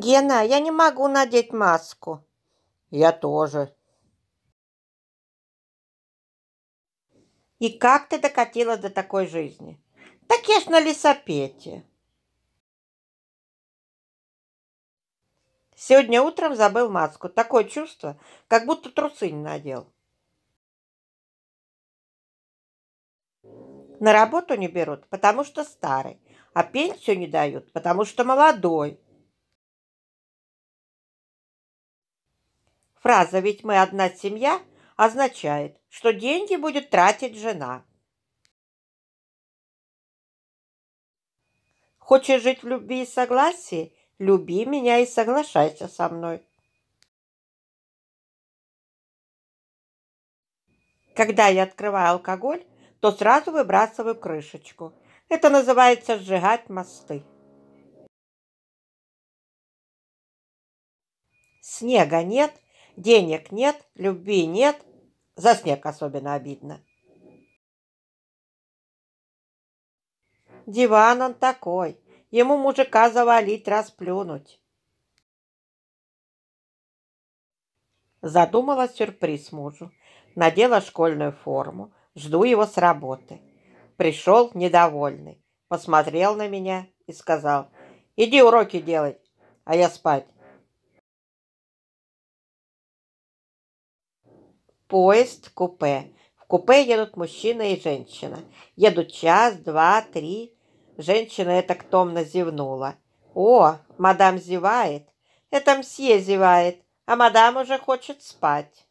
Гена, я не могу надеть маску. Я тоже. И как ты докатилась до такой жизни? Так я ж на лесопете. Сегодня утром забыл маску. Такое чувство, как будто трусы не надел. На работу не берут, потому что старый, а пенсию не дают, потому что молодой. Фраза «Ведь мы одна семья» означает, что деньги будет тратить жена. Хочешь жить в любви и согласии? Люби меня и соглашайся со мной. Когда я открываю алкоголь, то сразу выбрасываю крышечку. Это называется сжигать мосты. Снега нет, Денег нет, любви нет, за снег особенно обидно. Диван он такой, ему мужика завалить, расплюнуть. Задумала сюрприз мужу, надела школьную форму, жду его с работы. Пришел недовольный, посмотрел на меня и сказал, иди уроки делать, а я спать. поезд купе. В купе едут мужчина и женщина. Едут час, два, три. Женщина это томно зевнула. «О, мадам зевает! Это мсье зевает, а мадам уже хочет спать!»